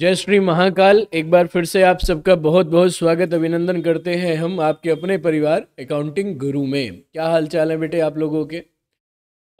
जय श्री महाकाल एक बार फिर से आप सबका बहुत बहुत स्वागत अभिनंदन करते हैं हम आपके अपने परिवार अकाउंटिंग गुरु में क्या हाल चाल है बेटे आप लोगों के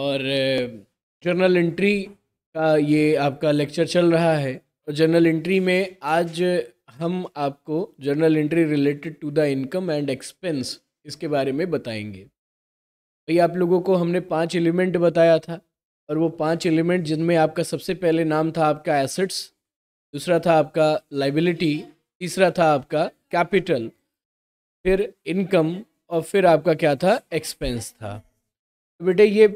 और जर्नल एंट्री का ये आपका लेक्चर चल रहा है और जर्नल एंट्री में आज हम आपको journal entry related to the income and expense इसके बारे में बताएंगे भाई आप लोगों को हमने पांच एलिमेंट बताया था और वो पांच एलिमेंट जिनमें आपका सबसे पहले नाम था आपका एसेट्स दूसरा था आपका लाइबिलिटी तीसरा था आपका कैपिटल फिर इनकम और फिर आपका क्या था एक्सपेंस था तो बेटे ये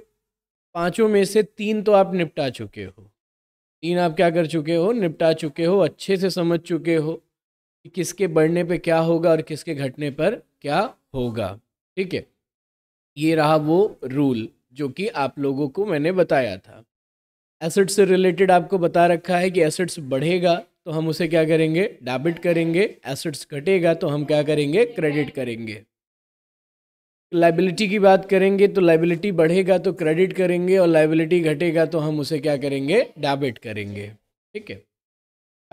पांचों में से तीन तो आप निपटा चुके हो तीन आप क्या कर चुके हो निपटा चुके हो अच्छे से समझ चुके हो कि किसके बढ़ने पे क्या होगा और किसके घटने पर क्या होगा ठीक है ये रहा वो रूल जो कि आप लोगों को मैंने बताया था एसेट्स से रिलेटेड आपको बता रखा है कि एसेट्स बढ़ेगा तो हम उसे क्या करेंगे डेबिट करेंगे एसेट्स घटेगा तो हम क्या करेंगे क्रेडिट करेंगे लाइबिलिटी की बात करेंगे तो लाइबिलिटी बढ़ेगा तो क्रेडिट करेंगे और लाइबिलिटी घटेगा तो हम उसे क्या करेंगे डेबिट करेंगे ठीक है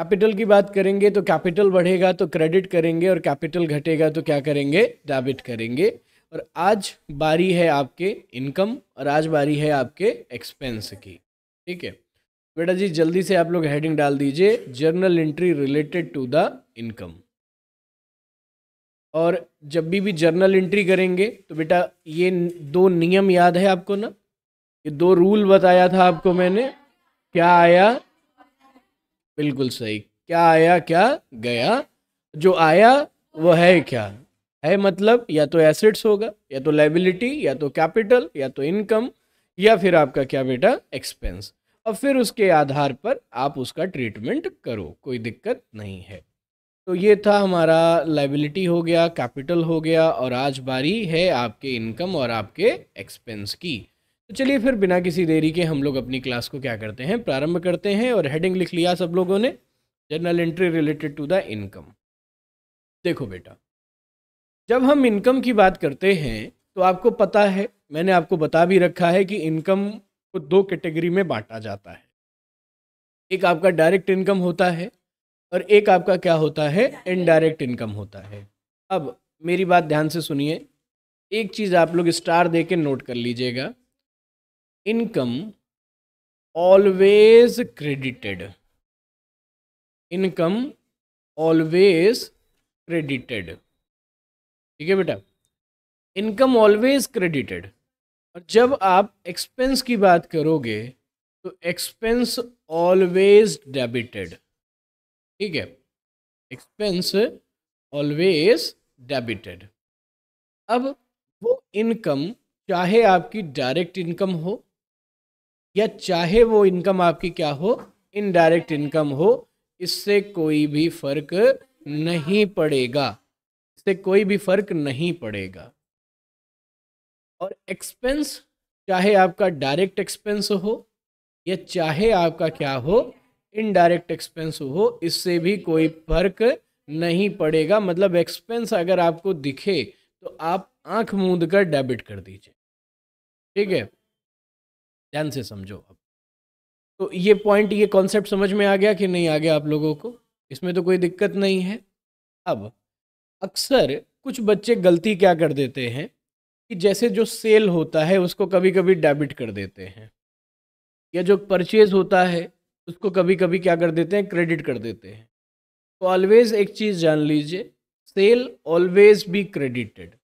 कैपिटल की बात करेंगे तो कैपिटल बढ़ेगा तो क्रेडिट करेंगे और कैपिटल घटेगा तो क्या करेंगे डेबिट करेंगे और आज बारी है आपके इनकम और आज बारी है आपके एक्सपेंस की ठीक है बेटा जी जल्दी से आप लोग हेडिंग डाल दीजिए journal entry related to the income और जब भी भी जर्नल एंट्री करेंगे तो बेटा ये दो नियम याद है आपको ना ये दो रूल बताया था आपको मैंने क्या आया बिल्कुल सही क्या आया क्या गया जो आया वो है क्या है मतलब या तो एसेट्स होगा या तो लाइबिलिटी या तो कैपिटल या तो इनकम या फिर आपका क्या बेटा एक्सपेंस और फिर उसके आधार पर आप उसका ट्रीटमेंट करो कोई दिक्कत नहीं है तो ये था हमारा लाइबिलिटी हो गया कैपिटल हो गया और आज बारी है आपके इनकम और आपके एक्सपेंस की तो चलिए फिर बिना किसी देरी के हम लोग अपनी क्लास को क्या करते हैं प्रारंभ करते हैं और हेडिंग लिख लिया सब लोगों ने journal entry related to the income देखो बेटा जब हम इनकम की बात करते हैं तो आपको पता है मैंने आपको बता भी रखा है कि इनकम को दो कैटेगरी में बांटा जाता है एक आपका डायरेक्ट इनकम होता है और एक आपका क्या होता है इनडायरेक्ट इनकम होता है अब मेरी बात ध्यान से सुनिए एक चीज़ आप लोग स्टार दे के नोट कर लीजिएगा income always credited income always credited ठीक है बेटा इनकम ऑलवेज क्रेडिटेड और जब आप एक्सपेंस की बात करोगे तो एक्सपेंस ऑलवेज डेबिटेड ठीक है एक्सपेंस ऑलवेज डेबिटेड अब वो इनकम चाहे आपकी डायरेक्ट इनकम हो या चाहे वो इनकम आपकी क्या हो इनडायरेक्ट इनकम हो इससे कोई भी फर्क नहीं पड़ेगा इससे कोई भी फर्क नहीं पड़ेगा और एक्सपेंस चाहे आपका डायरेक्ट एक्सपेंस हो या चाहे आपका क्या हो इनडायरेक्ट एक्सपेंस हो इससे भी कोई फर्क नहीं पड़ेगा मतलब एक्सपेंस अगर आपको दिखे तो आप आंख मूंद कर डेबिट कर दीजिए ठीक है ध्यान से समझो अब तो ये पॉइंट ये कॉन्सेप्ट समझ में आ गया कि नहीं आ गया आप लोगों को इसमें तो कोई दिक्कत नहीं है अब अक्सर कुछ बच्चे गलती क्या कर देते हैं कि जैसे जो सेल होता है उसको कभी कभी डेबिट कर देते हैं या जो परचेज होता है उसको कभी कभी क्या कर देते हैं क्रेडिट कर देते हैं तो ऑलवेज एक चीज़ जान लीजिए sale always be credited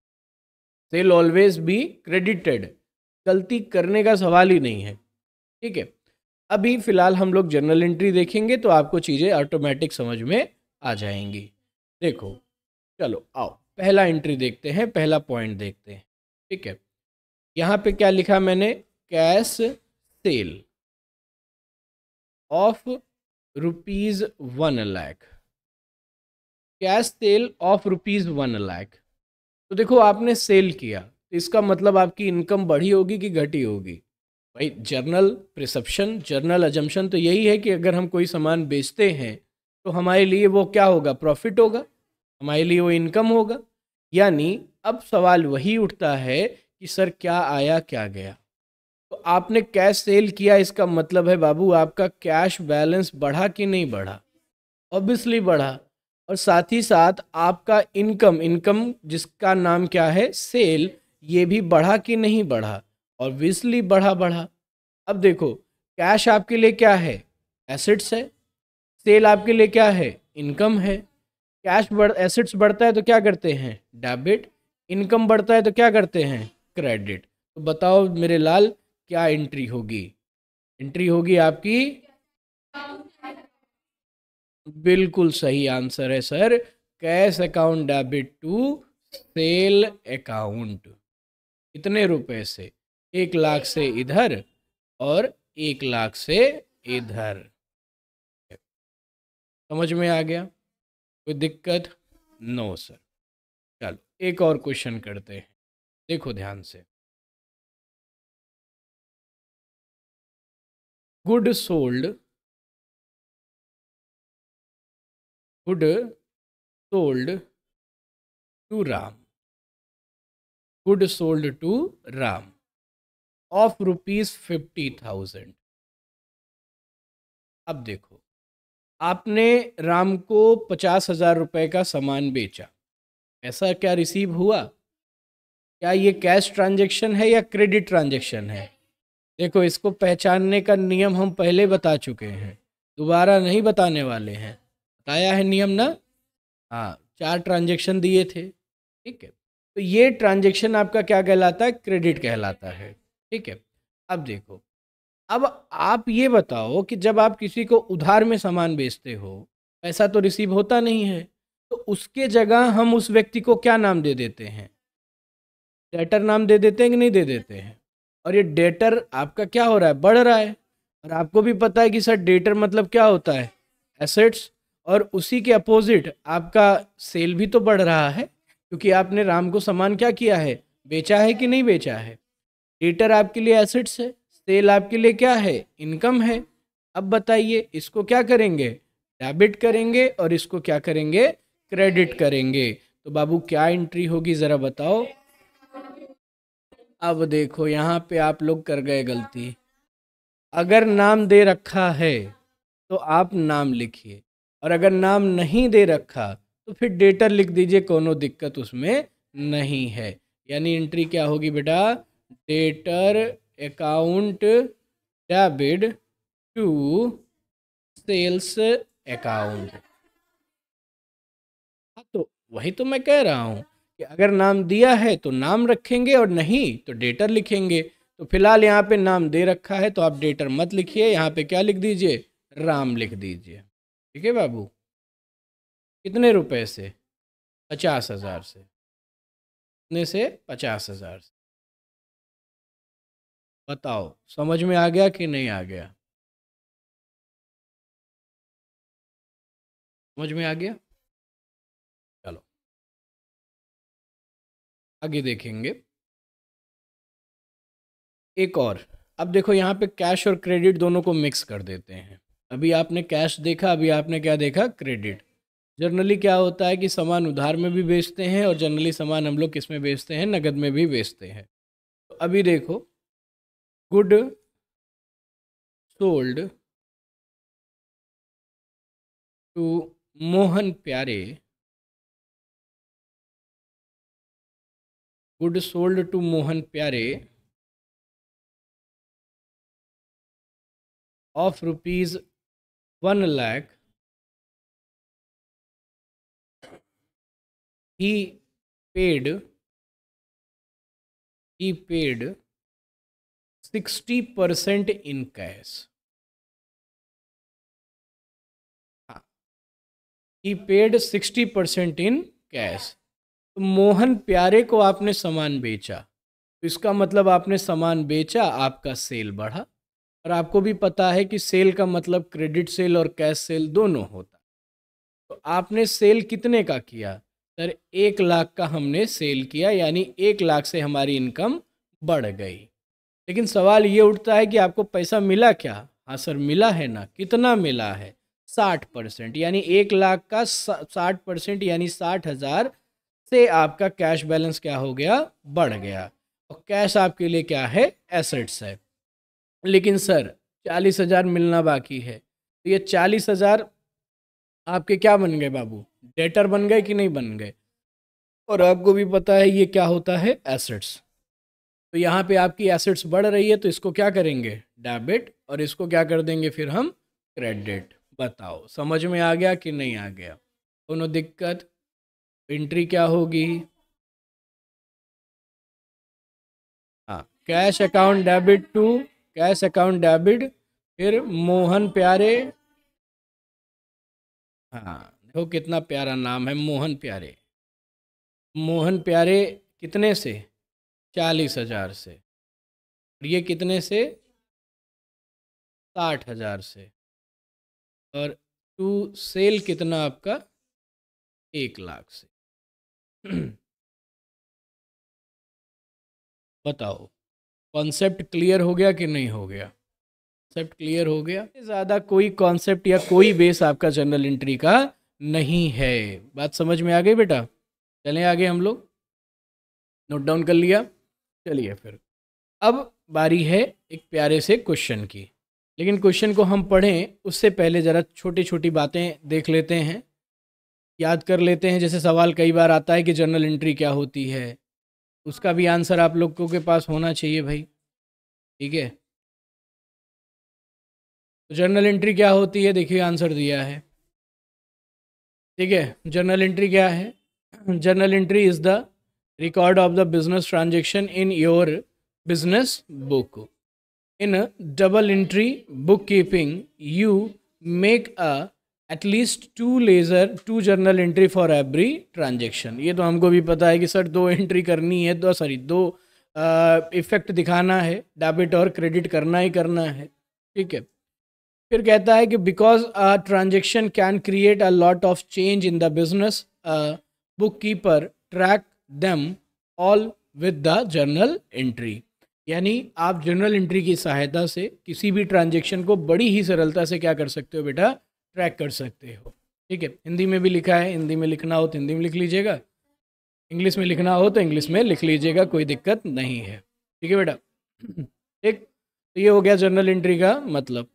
sale always be credited गलती करने का सवाल ही नहीं है ठीक है अभी फ़िलहाल हम लोग जर्नल एंट्री देखेंगे तो आपको चीज़ें ऑटोमेटिक समझ में आ जाएंगी देखो चलो आओ पहला एंट्री देखते हैं पहला पॉइंट देखते हैं ठीक है यहाँ पे क्या लिखा मैंने cash sale of rupees one lakh cash sale of rupees one lakh तो देखो आपने सेल किया तो इसका मतलब आपकी इनकम बढ़ी होगी कि घटी होगी भाई जर्नल प्रिसप्शन जर्नल एजम्पन तो यही है कि अगर हम कोई सामान बेचते हैं तो हमारे लिए वो क्या होगा प्रॉफिट होगा हमारे लिए वो इनकम होगा यानी अब सवाल वही उठता है कि सर क्या आया क्या गया तो आपने कैश सेल किया इसका मतलब है बाबू आपका कैश बैलेंस बढ़ा कि नहीं बढ़ा ऑब्वियसली बढ़ा और साथ ही साथ आपका इनकम इनकम जिसका नाम क्या है सेल ये भी बढ़ा कि नहीं बढ़ा ऑब्वियसली बढ़ा बढ़ा अब देखो कैश आपके लिए क्या है एसेट्स है सेल आपके लिए क्या है इनकम है कैश बढ़ एसेट्स बढ़ता है तो क्या करते हैं डेबिट इनकम बढ़ता है तो क्या करते हैं क्रेडिट तो बताओ मेरे लाल क्या एंट्री होगी एंट्री होगी आपकी बिल्कुल सही आंसर है sir cash account debit to sale account कितने रुपए से एक लाख से इधर और एक लाख से इधर समझ में आ गया कोई दिक्कत नो सर चलो एक और क्वेश्चन करते हैं देखो ध्यान से good sold good sold to Ram good sold to Ram of rupees fifty thousand अब देखो आपने राम को पचास हजार रुपये का सामान बेचा ऐसा क्या रिसीव हुआ क्या ये कैश ट्रांजेक्शन है या क्रेडिट ट्रांजेक्शन है देखो इसको पहचानने का नियम हम पहले बता चुके हैं दोबारा नहीं बताने वाले हैं बताया है नियम ना हाँ चार ट्रांजेक्शन दिए थे ठीक है तो ये ट्रांजेक्शन आपका क्या कहलाता है क्रेडिट कहलाता है ठीक है अब देखो अब आप ये बताओ कि जब आप किसी को उधार में सामान बेचते हो पैसा तो रिसीव होता नहीं है तो उसके जगह हम उस व्यक्ति को क्या नाम दे देते हैं डेटर नाम दे देते हैं कि नहीं दे देते हैं और ये डेटर आपका क्या हो रहा है बढ़ रहा है और आपको भी पता है कि सर डेटर मतलब क्या होता है एसेट्स और उसी के अपोजिट आपका सेल भी तो बढ़ रहा है क्योंकि आपने राम को सामान क्या किया है बेचा है कि नहीं बेचा है डेटर आपके लिए एसेट्स है सेल आपके लिए क्या है इनकम है अब बताइए इसको क्या करेंगे डेबिट करेंगे और इसको क्या करेंगे क्रेडिट करेंगे तो बाबू क्या एंट्री होगी ज़रा बताओ अब देखो यहाँ पे आप लोग कर गए गलती अगर नाम दे रखा है तो आप नाम लिखिए और अगर नाम नहीं दे रखा तो फिर डेटर लिख दीजिए कोनो दिक्कत उसमें नहीं है यानी एंट्री क्या होगी बेटा debtor account debit to sales account हाँ तो वही तो मैं कह रहा हूँ कि अगर नाम दिया है तो नाम रखेंगे और नहीं तो डेटर लिखेंगे तो फिलहाल यहाँ पे नाम दे रखा है तो आप डेटर मत लिखिए यहाँ पे क्या लिख दीजिए राम लिख दीजिए ठीक है बाबू कितने रुपए से पचास हज़ार से कितने से पचास हज़ार से बताओ समझ में आ गया कि नहीं आ गया समझ में आ गया चलो आगे देखेंगे एक और अब देखो यहाँ पे कैश और क्रेडिट दोनों को मिक्स कर देते हैं अभी आपने कैश देखा अभी आपने क्या देखा क्रेडिट जनरली क्या होता है कि सामान उधार में भी बेचते हैं और जनरली सामान हम लोग किस में बेचते हैं नगद में भी बेचते हैं तो अभी देखो good sold to mohan pyare good sold to mohan pyare of rupees 1 lakh he paid he paid sixty percent in cash ही हाँ। Paid sixty percent in cash तो मोहन प्यारे को आपने सामान बेचा तो इसका मतलब आपने सामान बेचा आपका सेल बढ़ा और आपको भी पता है कि सेल का मतलब क्रेडिट सेल और कैश सेल दोनों होता तो आपने सेल कितने का किया सर एक लाख का हमने सेल किया यानी एक लाख से हमारी इनकम बढ़ गई लेकिन सवाल ये उठता है कि आपको पैसा मिला क्या हाँ सर मिला है ना कितना मिला है साठ परसेंट यानी एक लाख का साठ परसेंट यानी साठ हज़ार से आपका कैश बैलेंस क्या हो गया बढ़ गया और कैश आपके लिए क्या है एसेट्स है लेकिन सर चालीस हज़ार मिलना बाकी है तो ये चालीस हज़ार आपके क्या बन गए बाबू डेटर बन गए कि नहीं बन गए और आपको भी पता है ये क्या होता है एसेट्स तो यहाँ पे आपकी एसेट्स बढ़ रही है तो इसको क्या करेंगे डेबिट और इसको क्या कर देंगे फिर हम क्रेडिट बताओ समझ में आ गया कि नहीं आ गया कोनो दिक्कत एंट्री क्या होगी हाँ cash account debit to cash account debit फिर मोहन प्यारे हाँ देखो कितना प्यारा नाम है मोहन प्यारे मोहन प्यारे कितने से चालीस हजार से ये कितने से साठ हजार से और टू सेल कितना आपका एक लाख से बताओ कॉन्सेप्ट क्लियर हो गया कि नहीं हो गया कॉन्सेप्ट क्लियर हो गया ज़्यादा कोई कॉन्सेप्ट या कोई बेस आपका जनरल एंट्री का नहीं है बात समझ में आ गई बेटा चले आगे हम लोग नोट डाउन कर लिया चलिए फिर अब बारी है एक प्यारे से क्वेश्चन की लेकिन क्वेश्चन को हम पढ़ें उससे पहले ज़रा छोटी छोटी बातें देख लेते हैं याद कर लेते हैं जैसे सवाल कई बार आता है कि जर्नल एंट्री क्या होती है उसका भी आंसर आप लोगों के पास होना चाहिए भाई ठीक है तो जर्नल एंट्री क्या होती है देखिए आंसर दिया है ठीक है जर्नल एंट्री क्या है journal entry is the record of the business transaction in your business book. In double entry bookkeeping, you make a at least two ledger to journal entry for every transaction ये तो हमको भी पता है कि sir दो entry करनी है तो, दो सॉरी दो इफेक्ट दिखाना है डेबिट और क्रेडिट करना ही करना है ठीक है फिर कहता है कि because a transaction can create a lot of change in the business bookkeeper track them all with the journal entry यानी आप जनरल एंट्री की सहायता से किसी भी ट्रांजेक्शन को बड़ी ही सरलता से क्या कर सकते हो बेटा ट्रैक कर सकते हो ठीक है हिंदी में भी लिखा है हिंदी में लिखना हो तो हिंदी में लिख लीजिएगा इंग्लिश में लिखना हो तो इंग्लिश में लिख लीजिएगा कोई दिक्कत नहीं है ठीक है बेटा ठीक तो ये हो गया जर्नल एंट्री का मतलब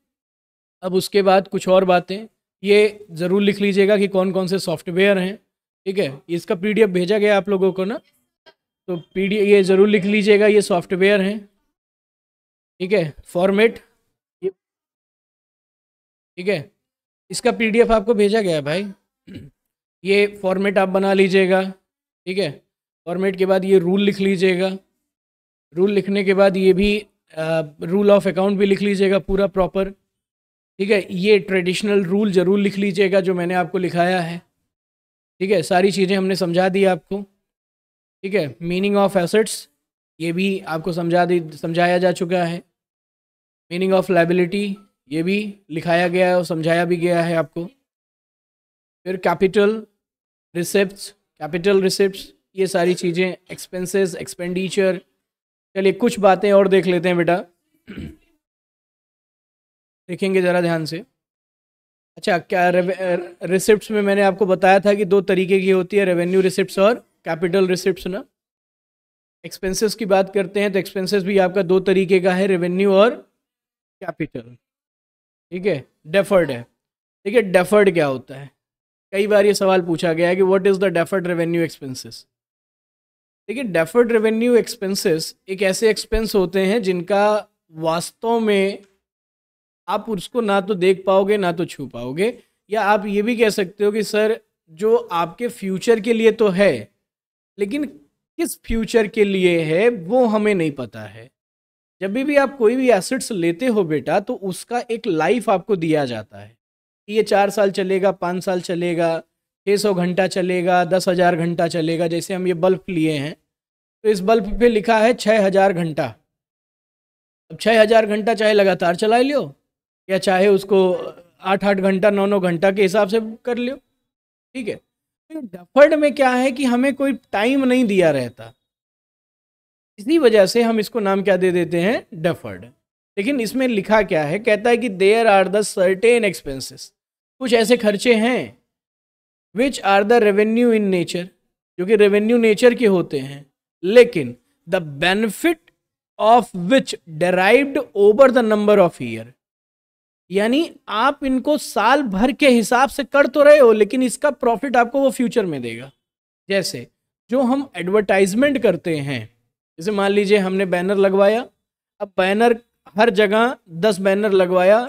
अब उसके बाद कुछ और बातें ये ज़रूर लिख लीजिएगा कि कौन कौन से सॉफ्टवेयर हैं ठीक है इसका पीडीएफ भेजा गया आप लोगों को ना तो पीडीएफ ये ज़रूर लिख लीजिएगा ये सॉफ्टवेयर है ठीक है फॉर्मेट ठीक है इसका पीडीएफ आपको भेजा गया भाई ये फॉर्मेट आप बना लीजिएगा ठीक है फॉर्मेट के बाद ये रूल लिख लीजिएगा रूल लिखने के बाद ये भी आ, रूल ऑफ अकाउंट भी लिख लीजिएगा पूरा प्रॉपर ठीक है ये ट्रेडिशनल रूल ज़रूर लिख लीजिएगा जो मैंने आपको लिखाया है ठीक है सारी चीज़ें हमने समझा दी आपको ठीक है मीनिंग ऑफ एसेट्स ये भी आपको समझा दी समझाया जा चुका है मीनिंग ऑफ लाइबिलिटी ये भी लिखाया गया है और समझाया भी गया है आपको फिर कैपिटल रिसिप्ट कैपिटल रिसिप्ट ये सारी चीज़ें एक्सपेंसेस एक्सपेंडिचर चलिए कुछ बातें और देख लेते हैं बेटा देखेंगे ज़रा ध्यान से अच्छा क्या रिसिप्ट में मैंने आपको बताया था कि दो तरीके की होती है रेवेन्यू रिसिप्ट और कैपिटल रिसिप्ट ना एक्सपेंसेस की बात करते हैं तो एक्सपेंसेस भी आपका दो तरीके का है रेवेन्यू और कैपिटल ठीक है डेफर्ड है देखिए डेफर्ड क्या होता है कई बार ये सवाल पूछा गया है कि what is the deferred revenue expenses देखिए डेफर्ड रेवेन्यू एक्सपेंसेस एक ऐसे एक्सपेंस होते हैं जिनका वास्तव में आप उसको ना तो देख पाओगे ना तो छू पाओगे या आप ये भी कह सकते हो कि सर जो आपके फ्यूचर के लिए तो है लेकिन किस फ्यूचर के लिए है वो हमें नहीं पता है जब भी, भी आप कोई भी एसेट्स लेते हो बेटा तो उसका एक लाइफ आपको दिया जाता है ये चार साल चलेगा पाँच साल चलेगा छः सौ घंटा चलेगा दस हज़ार घंटा चलेगा जैसे हम ये बल्ब लिए हैं तो इस बल्ब पे लिखा है छः हज़ार घंटा अब छः हज़ार घंटा चाहे लगातार चला लियो या चाहे उसको आठ आठ घंटा नौ नौ घंटा के हिसाब से कर लो ठीक है तो डफर्ड में क्या है कि हमें कोई टाइम नहीं दिया रहता इसी वजह से हम इसको नाम क्या दे देते हैं डफर्ड लेकिन इसमें लिखा क्या है कहता है कि there are the certain expenses कुछ ऐसे खर्चे हैं which are the revenue in nature जो कि रेवेन्यू नेचर के होते हैं लेकिन the benefit of which derived over the number of year यानी आप इनको साल भर के हिसाब से कर तो रहे हो लेकिन इसका प्रॉफिट आपको वो फ्यूचर में देगा जैसे जो हम एडवर्टाइजमेंट करते हैं जैसे मान लीजिए हमने बैनर लगवाया अब बैनर हर जगह दस बैनर लगवाया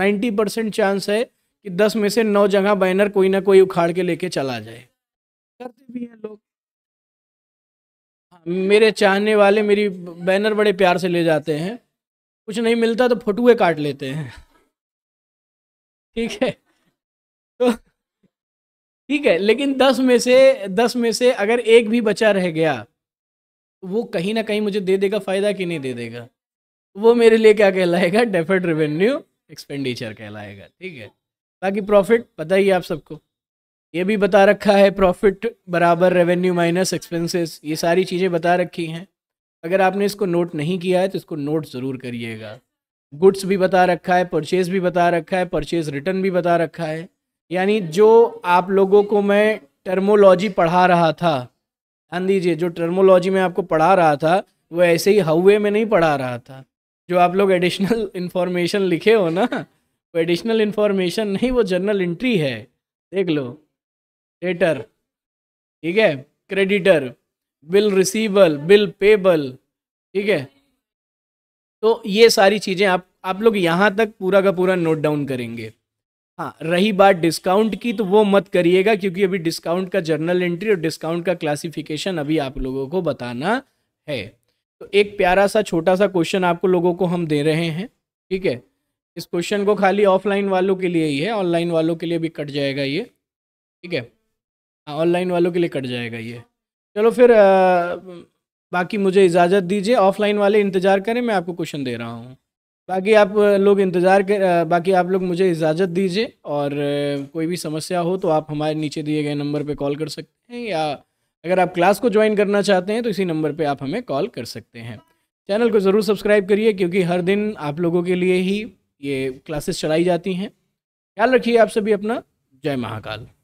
नाइन्टी परसेंट चांस है कि दस में से नौ जगह बैनर कोई ना कोई उखाड़ के लेके चला जाए करते भी हैं लोग हाँ, मेरे चाहने वाले मेरी बैनर बड़े प्यार से ले जाते हैं कुछ नहीं मिलता तो फटुए काट लेते हैं ठीक है तो ठीक है लेकिन दस में से दस में से अगर एक भी बचा रह गया वो कहीं ना कहीं मुझे दे देगा फ़ायदा कि नहीं दे देगा वो मेरे लिए क्या कहलाएगा डेफर्ड रेवेन्यू एक्सपेंडिचर कहलाएगा ठीक है बाकी प्रॉफिट पता ही आप सबको ये भी बता रखा है प्रॉफिट बराबर रेवेन्यू माइनस एक्सपेंसेस ये सारी चीज़ें बता रखी हैं अगर आपने इसको नोट नहीं किया है तो इसको नोट ज़रूर करिएगा गुड्स भी बता रखा है परचेज भी बता रखा है परचेज रिटर्न भी बता रखा है यानी जो आप लोगों को मैं टर्मोलॉजी पढ़ा रहा था ध्यान दीजिए जो टर्मोलॉजी मैं आपको पढ़ा रहा था वो ऐसे ही हवे में नहीं पढ़ा रहा था जो आप लोग एडिशनल इन्फॉर्मेशन लिखे हो ना वो एडिशनल इन्फॉर्मेशन नहीं वो जर्नल इंट्री है देख लो डेटर ठीक है creditor bill receivable bill payable ठीक है तो ये सारी चीज़ें आप आप लोग यहाँ तक पूरा का पूरा नोट डाउन करेंगे हाँ रही बात डिस्काउंट की तो वो मत करिएगा क्योंकि अभी डिस्काउंट का जर्नल एंट्री और डिस्काउंट का क्लासिफिकेशन अभी आप लोगों को बताना है तो एक प्यारा सा छोटा सा क्वेश्चन आपको लोगों को हम दे रहे हैं ठीक है इस क्वेश्चन को खाली ऑफलाइन वालों के लिए ही है ऑनलाइन वालों के लिए भी कट जाएगा ये ठीक है ऑनलाइन हाँ, वालों के लिए कट जाएगा ये चलो फिर आ, बाकी मुझे इजाज़त दीजिए ऑफलाइन वाले इंतज़ार करें मैं आपको क्वेश्चन दे रहा हूँ बाकी आप लोग इंतज़ार कर बाकी आप लोग मुझे इजाज़त दीजिए और कोई भी समस्या हो तो आप हमारे नीचे दिए गए नंबर पर कॉल कर सकते हैं या अगर आप क्लास को ज्वाइन करना चाहते हैं तो इसी नंबर पर आप हमें कॉल कर सकते हैं चैनल को ज़रूर सब्सक्राइब करिए क्योंकि हर दिन आप लोगों के लिए ही ये क्लासेस चलाई जाती हैं ख्याल रखिए आप सभी अपना जय महाकाल